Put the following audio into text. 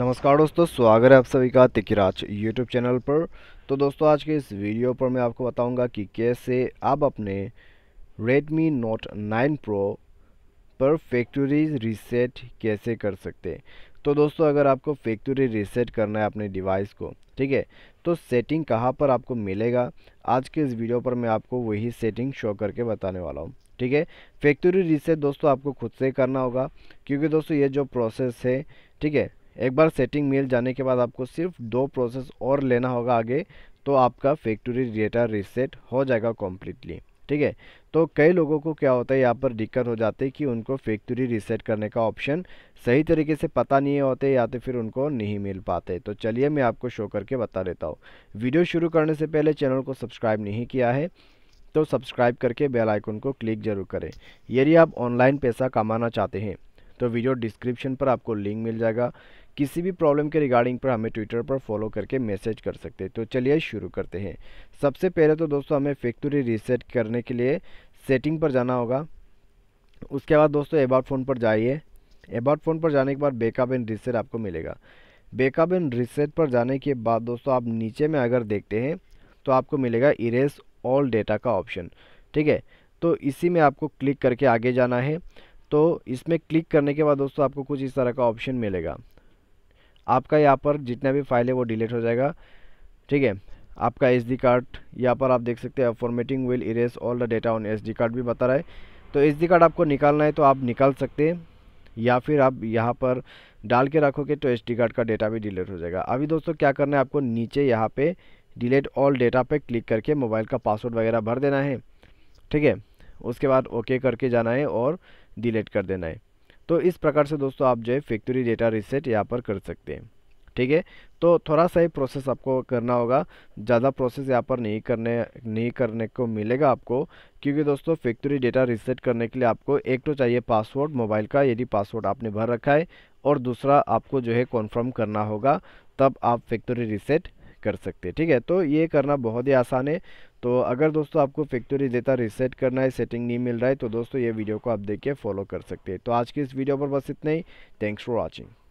नमस्कार दोस्तों स्वागत है आप सभी का तिकिराज यूट्यूब चैनल पर तो दोस्तों आज के इस वीडियो पर मैं आपको बताऊंगा कि कैसे आप अपने Redmi Note 9 Pro पर फैक्ट्री रीसेट कैसे कर सकते हैं तो दोस्तों अगर आपको फैक्ट्री रीसेट करना है अपने डिवाइस को ठीक है तो सेटिंग कहाँ पर आपको मिलेगा आज के इस वीडियो पर मैं आपको वही सेटिंग शो करके बताने वाला हूँ ठीक है फैक्ट्री रीसेट दोस्तों आपको खुद से करना होगा क्योंकि दोस्तों ये जो प्रोसेस है ठीक है एक बार सेटिंग मिल जाने के बाद आपको सिर्फ दो प्रोसेस और लेना होगा आगे तो आपका फैक्ट्री डेटा रीसेट हो जाएगा कम्प्लीटली ठीक है तो कई लोगों को क्या होता है यहाँ पर दिक्कत हो जाती है कि उनको फैक्ट्री रीसेट करने का ऑप्शन सही तरीके से पता नहीं होते या तो फिर उनको नहीं मिल पाते तो चलिए मैं आपको शो करके बता देता हूँ वीडियो शुरू करने से पहले चैनल को सब्सक्राइब नहीं किया है तो सब्सक्राइब करके बेल आइकन को क्लिक जरूर करें यदि आप ऑनलाइन पैसा कमाना चाहते हैं तो वीडियो डिस्क्रिप्शन पर आपको लिंक मिल जाएगा किसी भी प्रॉब्लम के रिगार्डिंग पर हमें ट्विटर पर फॉलो करके मैसेज कर सकते हैं तो चलिए शुरू करते हैं सबसे पहले तो दोस्तों हमें फैक्ट्री रीसेट करने के लिए सेटिंग पर जाना होगा उसके बाद दोस्तों एबाउट फ़ोन पर जाइए एबाउट फ़ोन पर जाने के बाद बेकअप एंड रीसेट आपको मिलेगा बेकअप एंड रीसेट पर जाने के बाद दोस्तों आप नीचे में अगर देखते हैं तो आपको मिलेगा इरेज ऑल डेटा का ऑप्शन ठीक है तो इसी में आपको क्लिक करके आगे जाना है तो इसमें क्लिक करने के बाद दोस्तों आपको कुछ इस तरह का ऑप्शन मिलेगा आपका यहाँ पर जितना भी फाइल है वो डिलीट हो जाएगा ठीक है आपका एस डी कार्ड यहाँ पर आप देख सकते हैं formatting will erase all the data on S D card भी बता रहा है तो एस डी कार्ड आपको निकालना है तो आप निकाल सकते हैं या फिर आप यहाँ पर डाल के रखोगे तो एस डी कार्ड का डेटा भी डिलीट हो जाएगा अभी दोस्तों क्या करना है आपको नीचे यहाँ पे डिलीट ऑल डेटा पे क्लिक करके मोबाइल का पासवर्ड वगैरह भर देना है ठीक है उसके बाद ओके करके जाना है और डिलीट कर देना है तो इस प्रकार से दोस्तों आप जो है फैक्ट्री डेटा रीसेट यहाँ पर कर सकते हैं ठीक है तो थोड़ा सा ही प्रोसेस आपको करना होगा ज़्यादा प्रोसेस यहाँ पर नहीं करने नहीं करने को मिलेगा आपको क्योंकि दोस्तों फैक्ट्री डेटा रिसेट करने के लिए आपको एक तो चाहिए पासवर्ड मोबाइल का यदि पासवर्ड आपने भर रखा है और दूसरा आपको जो है कॉन्फर्म करना होगा तब आप फैक्ट्री रिसेट कर सकते हैं ठीक है तो ये करना बहुत ही आसान है तो अगर दोस्तों आपको फैक्ट्री डेटा रिसेट करना है सेटिंग नहीं मिल रहा है तो दोस्तों ये वीडियो को आप देख के फॉलो कर सकते हैं तो आज की इस वीडियो पर बस इतना ही थैंक्स फॉर वॉचिंग